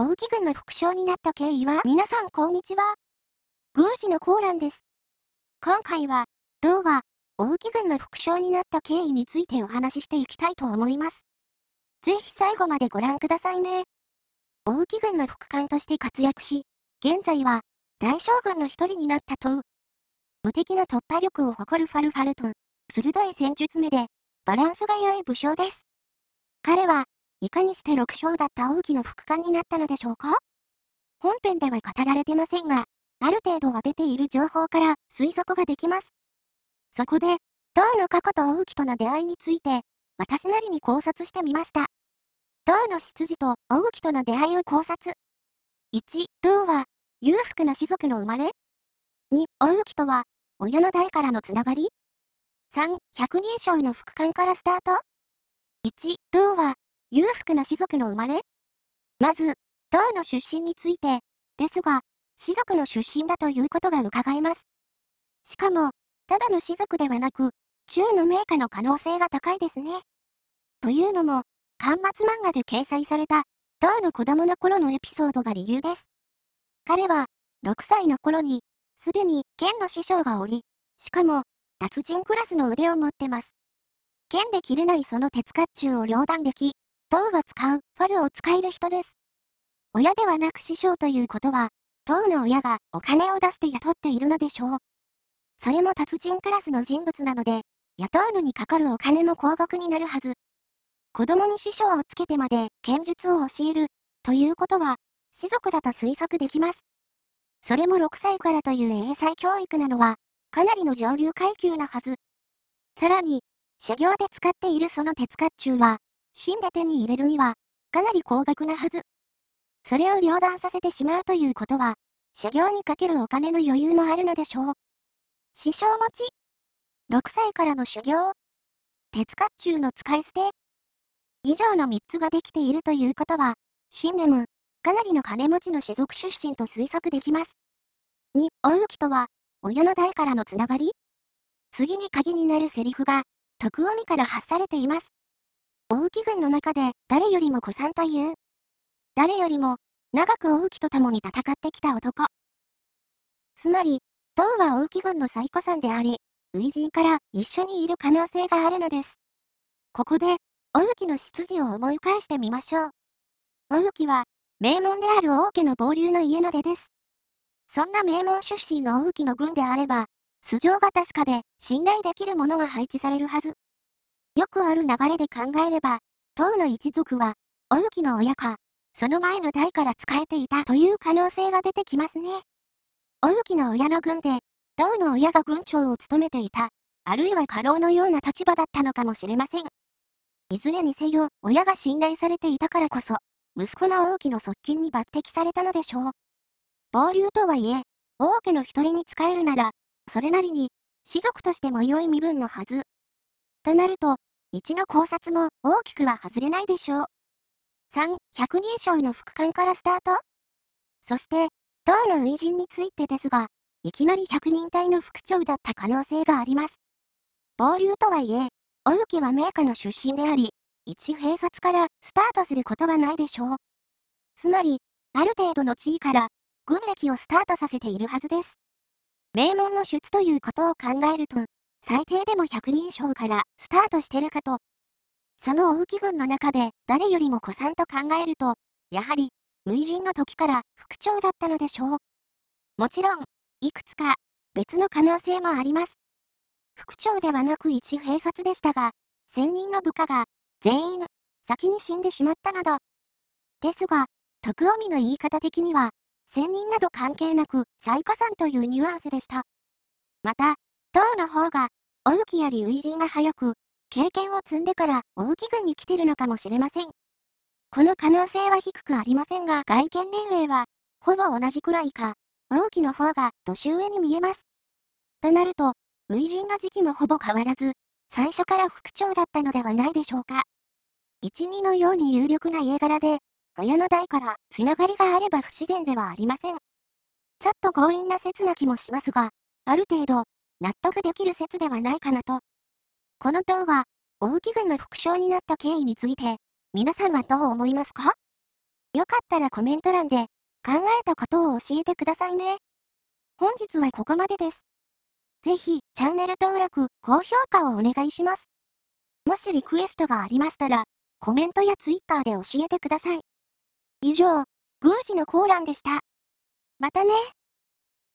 大木軍の副将になった経緯は皆さんこんにちは。宮司のコーランです。今回は、同は、大木軍の副将になった経緯についてお話ししていきたいと思います。ぜひ最後までご覧くださいね。大木軍の副官として活躍し、現在は、大将軍の一人になったと、無敵な突破力を誇るファルファルと、鋭い戦術目で、バランスが良い武将です。彼は、いかにして6章だった王毅の副官になったのでしょうか本編では語られてませんが、ある程度は出ている情報から推測ができます。そこで、唐の過去と王毅との出会いについて、私なりに考察してみました。唐の執事と王毅との出会いを考察。1、唐は、裕福な士族の生まれ ?2、王毅とは、親の代からのつながり ?3、百人称の副官からスタート ?1、唐は、裕福な士族の生まれまず、唐の出身について、ですが、士族の出身だということが伺えます。しかも、ただの士族ではなく、中の名家の可能性が高いですね。というのも、刊末漫画で掲載された、唐の子供の頃のエピソードが理由です。彼は、6歳の頃に、すでに剣の師匠がおり、しかも、達人クラスの腕を持ってます。剣で切れないその鉄甲冑を両断でき、党が使うファルを使える人です。親ではなく師匠ということは、党の親がお金を出して雇っているのでしょう。それも達人クラスの人物なので、雇うのにかかるお金も高額になるはず。子供に師匠をつけてまで剣術を教える、ということは、士族だと推測できます。それも6歳からという英才教育なのは、かなりの上流階級なはず。さらに、修行で使っているその鉄甲冑は、んで手に入れるには、かなり高額なはず。それを両断させてしまうということは、修行にかけるお金の余裕もあるのでしょう。師匠持ち。6歳からの修行。鉄甲冑の使い捨て。以上の3つができているということは、死んでも、かなりの金持ちの士族出身と推測できます。2、大浮とは、親の代からのつながり次に鍵になるセリフが、徳臣から発されています。大浮軍の中で誰よりも古参という。誰よりも長く大浮と共に戦ってきた男。つまり、唐は大浮軍の最古参であり、初陣から一緒にいる可能性があるのです。ここで、大浮の出自を思い返してみましょう。大浮は、名門である王家の傍流の家の出です。そんな名門出身の大浮の軍であれば、素性が確かで信頼できるものが配置されるはず。よくある流れで考えれば、唐の一族は、おゆきの親か、その前の代から仕えていたという可能性が出てきますね。おゆきの親の軍で、唐の親が軍長を務めていた、あるいは家老のような立場だったのかもしれません。いずれにせよ、親が信頼されていたからこそ、息子の王家の側近に抜擢されたのでしょう。暴流とはいえ、王家の一人に仕えるなら、それなりに、士族としても良い身分のはず。となると、1の考察も大きくは外れないでしょう。3、百人称の副官からスタートそして、当の初陣についてですが、いきなり百人隊の副長だった可能性があります。暴流とはいえ、大ゆは名家の出身であり、一兵殺からスタートすることはないでしょう。つまり、ある程度の地位から、軍歴をスタートさせているはずです。名門の出ということを考えると、最低でも100人称からスタートしてるかと。その大浮軍の中で誰よりも古参と考えると、やはり、初陣の時から副長だったのでしょう。もちろん、いくつか別の可能性もあります。副長ではなく一兵卒でしたが、1人の部下が全員先に死んでしまったなど。ですが、徳臣の言い方的には、1人など関係なく最古参というニュアンスでした。また、当の方が、大きより初陣が早く、経験を積んでから大き軍に来てるのかもしれません。この可能性は低くありませんが、外見年齢は、ほぼ同じくらいか、大きの方が年上に見えます。となると、初陣の時期もほぼ変わらず、最初から副長だったのではないでしょうか。一二のように有力な家柄で、親の代からつながりがあれば不自然ではありません。ちょっと強引な説な気もしますが、ある程度、納得できる説ではないかなと。この党は、大木軍の副将になった経緯について、皆さんはどう思いますかよかったらコメント欄で、考えたことを教えてくださいね。本日はここまでです。ぜひ、チャンネル登録、高評価をお願いします。もしリクエストがありましたら、コメントや Twitter で教えてください。以上、宮司のコーランでした。またね。